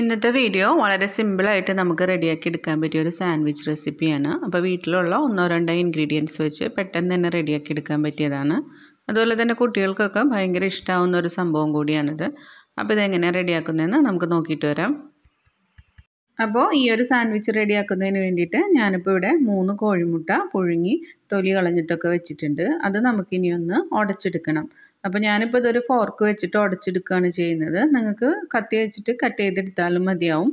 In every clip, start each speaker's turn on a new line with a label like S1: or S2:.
S1: ഇന്നത്തെ വീഡിയോ വളരെ സിമ്പിളായിട്ട് നമുക്ക് റെഡിയാക്കി എടുക്കാൻ പറ്റിയ ഒരു സാൻഡ്വിച്ച് റെസിപ്പിയാണ് അപ്പോൾ വീട്ടിലുള്ള ഒന്നോ രണ്ടോ ഇൻഗ്രീഡിയൻസ് വെച്ച് പെട്ടെന്ന് തന്നെ റെഡിയാക്കി എടുക്കാൻ പറ്റിയതാണ് അതുപോലെ തന്നെ കുട്ടികൾക്കൊക്കെ ഭയങ്കര ഇഷ്ടമാവുന്ന ഒരു സംഭവം കൂടിയാണിത് അപ്പോൾ ഇതെങ്ങനെയാണ് റെഡിയാക്കുന്നതെന്ന് നമുക്ക് നോക്കിയിട്ട് വരാം അപ്പോൾ ഈ ഒരു സാൻഡ്വിച്ച് ആക്കുന്നതിന് വേണ്ടിയിട്ട് ഞാനിപ്പോൾ ഇവിടെ മൂന്ന് കോഴിമുട്ട പുഴുങ്ങി തൊലി കളഞ്ഞിട്ടൊക്കെ വെച്ചിട്ടുണ്ട് അത് നമുക്കിനി ഒന്ന് ഉടച്ചെടുക്കണം അപ്പോൾ ഞാനിപ്പോൾ ഇതൊരു ഫോർക്ക് വെച്ചിട്ട് ഉടച്ചെടുക്കുകയാണ് ചെയ്യുന്നത് നിങ്ങൾക്ക് കത്തി വെച്ചിട്ട് കട്ട് ചെയ്തെടുത്താലും മതിയാവും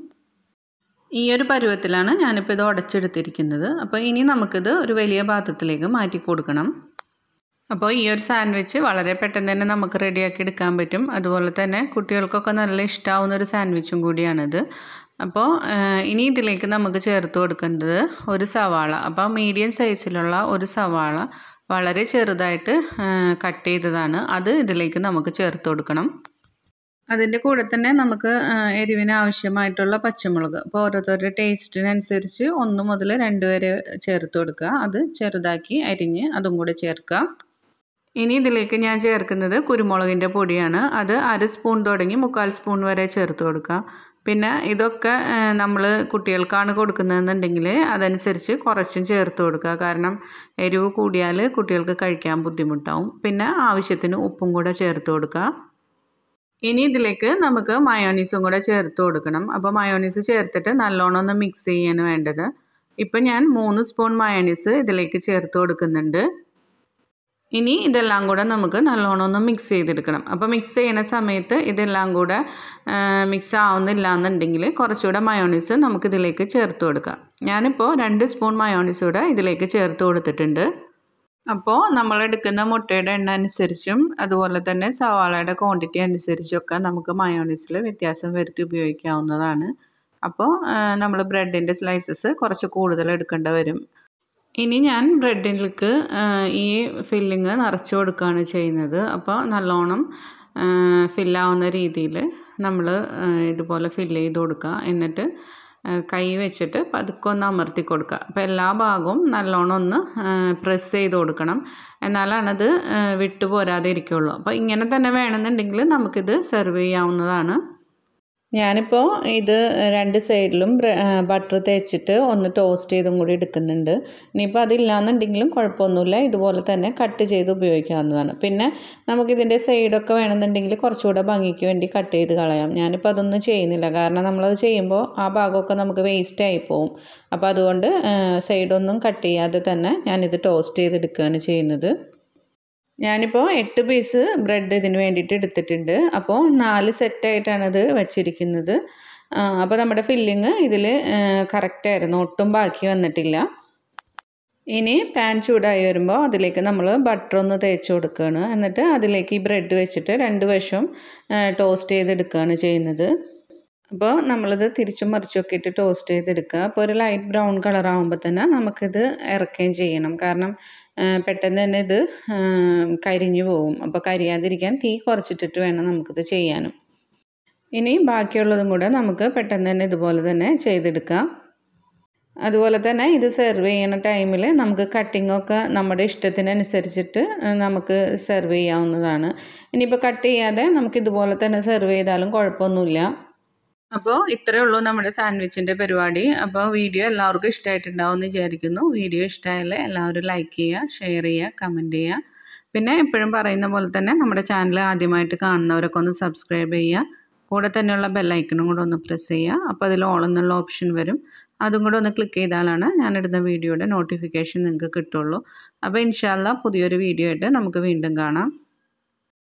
S1: ഈ ഒരു പരുവത്തിലാണ് ഞാനിപ്പോൾ ഇത് ഉടച്ചെടുത്തിരിക്കുന്നത് അപ്പോൾ ഇനി നമുക്കിത് ഒരു വലിയ പാത്രത്തിലേക്ക് മാറ്റി കൊടുക്കണം അപ്പോൾ ഈ ഒരു സാൻഡ്വിച്ച് വളരെ പെട്ടെന്ന് തന്നെ നമുക്ക് റെഡിയാക്കി എടുക്കാൻ പറ്റും അതുപോലെ തന്നെ കുട്ടികൾക്കൊക്കെ നല്ല ഇഷ്ടമാവുന്ന ഒരു സാൻഡ്വിച്ചും കൂടിയാണിത് അപ്പോൾ ഇനി ഇതിലേക്ക് നമുക്ക് ചേർത്ത് കൊടുക്കേണ്ടത് ഒരു സവാള അപ്പോൾ മീഡിയം സൈസിലുള്ള ഒരു സവാള വളരെ ചെറുതായിട്ട് കട്ട് ചെയ്തതാണ് അത് ഇതിലേക്ക് നമുക്ക് ചേർത്ത് കൊടുക്കണം അതിൻ്റെ കൂടെ തന്നെ നമുക്ക് എരിവിന് ആവശ്യമായിട്ടുള്ള പച്ചമുളക് അപ്പോൾ ഓരോരുത്തരുടെ ടേസ്റ്റിനനുസരിച്ച് ഒന്ന് മുതൽ രണ്ട് വരെ ചേർത്ത് കൊടുക്കുക അത് ചെറുതാക്കി അരിഞ്ഞ് അതും കൂടെ ചേർക്കുക ഇനി ഇതിലേക്ക് ഞാൻ ചേർക്കുന്നത് കുരുമുളകിൻ്റെ പൊടിയാണ് അത് അര സ്പൂൺ തുടങ്ങി മുക്കാൽ സ്പൂൺ വരെ ചേർത്ത് കൊടുക്കുക പിന്നെ ഇതൊക്കെ നമ്മൾ കുട്ടികൾക്കാണ് കൊടുക്കുന്നതെന്നുണ്ടെങ്കിൽ അതനുസരിച്ച് കുറച്ചും ചേർത്ത് കൊടുക്കുക കാരണം എരിവ് കൂടിയാൽ കുട്ടികൾക്ക് കഴിക്കാൻ ബുദ്ധിമുട്ടാവും പിന്നെ ആവശ്യത്തിന് ഉപ്പും കൂടെ ചേർത്ത് കൊടുക്കുക ഇനി ഇതിലേക്ക് നമുക്ക് മയോണീസും കൂടെ ചേർത്ത് കൊടുക്കണം അപ്പോൾ മയോണീസ് ചേർത്തിട്ട് നല്ലോണം ഒന്ന് മിക്സ് ചെയ്യാണ് വേണ്ടത് ഇപ്പം ഞാൻ മൂന്ന് സ്പൂൺ മയോണീസ് ഇതിലേക്ക് ചേർത്ത് കൊടുക്കുന്നുണ്ട് ഇനി ഇതെല്ലാം കൂടെ നമുക്ക് നല്ലോണം ഒന്ന് മിക്സ് ചെയ്തെടുക്കണം അപ്പോൾ മിക്സ് ചെയ്യുന്ന സമയത്ത് ഇതെല്ലാം കൂടെ മിക്സ് ആവുന്നില്ല എന്നുണ്ടെങ്കിൽ കുറച്ചുകൂടെ മയോണീസ് ഇതിലേക്ക് ചേർത്ത് കൊടുക്കാം ഞാനിപ്പോൾ രണ്ട് സ്പൂൺ മയോണീസ് കൂടെ ഇതിലേക്ക് ചേർത്ത് കൊടുത്തിട്ടുണ്ട് അപ്പോൾ നമ്മൾ എടുക്കുന്ന മുട്ടയുടെ എണ്ണ അനുസരിച്ചും അതുപോലെ തന്നെ സവാളയുടെ ക്വാണ്ടിറ്റി അനുസരിച്ചൊക്കെ നമുക്ക് മയോണീസിൽ വ്യത്യാസം വരുത്തി ഉപയോഗിക്കാവുന്നതാണ് അപ്പോൾ നമ്മൾ ബ്രെഡിൻ്റെ സ്ലൈസസ് കുറച്ച് കൂടുതൽ എടുക്കേണ്ടി വരും ഇനി ഞാൻ ബ്രെഡിലേക്ക് ഈ ഫില്ലിങ് നിറച്ചു കൊടുക്കുകയാണ് ചെയ്യുന്നത് അപ്പോൾ നല്ലോണം ഫില്ലാവുന്ന രീതിയിൽ നമ്മൾ ഇതുപോലെ ഫില്ല് ചെയ്ത് കൊടുക്കുക എന്നിട്ട് കൈ വെച്ചിട്ട് പതുക്കെ ഒന്ന് അമർത്തി കൊടുക്കുക അപ്പോൾ എല്ലാ ഭാഗവും നല്ലോണം ഒന്ന് പ്രസ് ചെയ്ത് കൊടുക്കണം എന്നാലാണത് വിട്ടുപോരാതെ ഇരിക്കുകയുള്ളൂ അപ്പോൾ ഇങ്ങനെ തന്നെ വേണമെന്നുണ്ടെങ്കിൽ നമുക്കിത് സെർവ് ചെയ്യാവുന്നതാണ് ഞാനിപ്പോൾ ഇത് രണ്ട് സൈഡിലും ബട്ടർ തേച്ചിട്ട് ഒന്ന് ടോസ്റ്റ് ചെയ്തും കൂടി എടുക്കുന്നുണ്ട് ഇനിയിപ്പോൾ അതില്ലാന്നുണ്ടെങ്കിലും കുഴപ്പമൊന്നുമില്ല ഇതുപോലെ തന്നെ കട്ട് ചെയ്ത് ഉപയോഗിക്കാവുന്നതാണ് പിന്നെ നമുക്കിതിൻ്റെ സൈഡൊക്കെ വേണമെന്നുണ്ടെങ്കിൽ കുറച്ചുകൂടെ ഭംഗിക്ക് വേണ്ടി കട്ട് ചെയ്ത് കളയാം ഞാനിപ്പോൾ അതൊന്നും ചെയ്യുന്നില്ല കാരണം നമ്മളത് ചെയ്യുമ്പോൾ ആ ഭാഗമൊക്കെ നമുക്ക് വേസ്റ്റ് ആയി പോവും അപ്പോൾ അതുകൊണ്ട് സൈഡൊന്നും കട്ട് ചെയ്യാതെ തന്നെ ഞാനിത് ടോസ്റ്റ് ചെയ്തെടുക്കുകയാണ് ചെയ്യുന്നത് ഞാനിപ്പോൾ എട്ട് പീസ് ബ്രെഡ് ഇതിന് വേണ്ടിയിട്ട് എടുത്തിട്ടുണ്ട് അപ്പോൾ നാല് സെറ്റായിട്ടാണത് വച്ചിരിക്കുന്നത് അപ്പോൾ നമ്മുടെ ഫില്ലിങ് ഇതിൽ കറക്റ്റായിരുന്നു ഒട്ടും ബാക്കി വന്നിട്ടില്ല ഇനി പാൻ ചൂടായി വരുമ്പോൾ അതിലേക്ക് നമ്മൾ ബട്ടർ ഒന്ന് തേച്ച് കൊടുക്കുകയാണ് എന്നിട്ട് അതിലേക്ക് ഈ ബ്രെഡ് വെച്ചിട്ട് രണ്ട് വശവും ടോസ്റ്റ് ചെയ്തെടുക്കുകയാണ് ചെയ്യുന്നത് അപ്പോൾ നമ്മളിത് തിരിച്ചും ഒക്കെ ഇട്ട് ടോസ്റ്റ് ചെയ്തെടുക്കുക അപ്പോൾ ഒരു ലൈറ്റ് ബ്രൗൺ കളർ ആകുമ്പോൾ തന്നെ നമുക്കിത് ഇറക്കുകയും ചെയ്യണം കാരണം പെട്ടെന്ന് തന്നെ ഇത് കരിഞ്ഞു പോകും അപ്പോൾ കരിയാതിരിക്കാൻ തീ കുറച്ചിട്ടിട്ട് വേണം നമുക്കിത് ചെയ്യാനും ഇനി ബാക്കിയുള്ളതും കൂടെ നമുക്ക് പെട്ടെന്ന് തന്നെ ഇതുപോലെ തന്നെ ചെയ്തെടുക്കാം അതുപോലെ തന്നെ ഇത് സെർവ് ചെയ്യുന്ന ടൈമിൽ നമുക്ക് കട്ടിങ്ങൊക്കെ നമ്മുടെ ഇഷ്ടത്തിനനുസരിച്ചിട്ട് നമുക്ക് സെർവ് ചെയ്യാവുന്നതാണ് ഇനിയിപ്പോൾ കട്ട് ചെയ്യാതെ നമുക്ക് ഇതുപോലെ തന്നെ സെർവ് ചെയ്താലും കുഴപ്പമൊന്നുമില്ല അപ്പോൾ ഇത്രയേ ഉള്ളൂ നമ്മുടെ സാൻഡ്വിച്ചിൻ്റെ പരിപാടി അപ്പോൾ വീഡിയോ എല്ലാവർക്കും ഇഷ്ടമായിട്ടുണ്ടാവും എന്ന് വിചാരിക്കുന്നു വീഡിയോ ഇഷ്ടമായാൽ എല്ലാവരും ലൈക്ക് ചെയ്യുക ഷെയർ ചെയ്യുക കമൻറ്റ് ചെയ്യുക പിന്നെ എപ്പോഴും പറയുന്ന പോലെ തന്നെ നമ്മുടെ ചാനൽ ആദ്യമായിട്ട് കാണുന്നവരൊക്കെ ഒന്ന് സബ്സ്ക്രൈബ് ചെയ്യുക കൂടെ തന്നെയുള്ള ബെല്ലൈക്കണും കൂടെ ഒന്ന് പ്രസ് ചെയ്യുക അപ്പോൾ അതിൽ ഓൾ എന്നുള്ള ഓപ്ഷൻ വരും അതും കൂടെ ഒന്ന് ക്ലിക്ക് ചെയ്താലാണ് ഞാനിടുന്ന വീഡിയോയുടെ നോട്ടിഫിക്കേഷൻ നിങ്ങൾക്ക് കിട്ടുള്ളൂ അപ്പോൾ ഇൻഷാല്ല പുതിയൊരു വീഡിയോ ആയിട്ട് നമുക്ക് വീണ്ടും കാണാം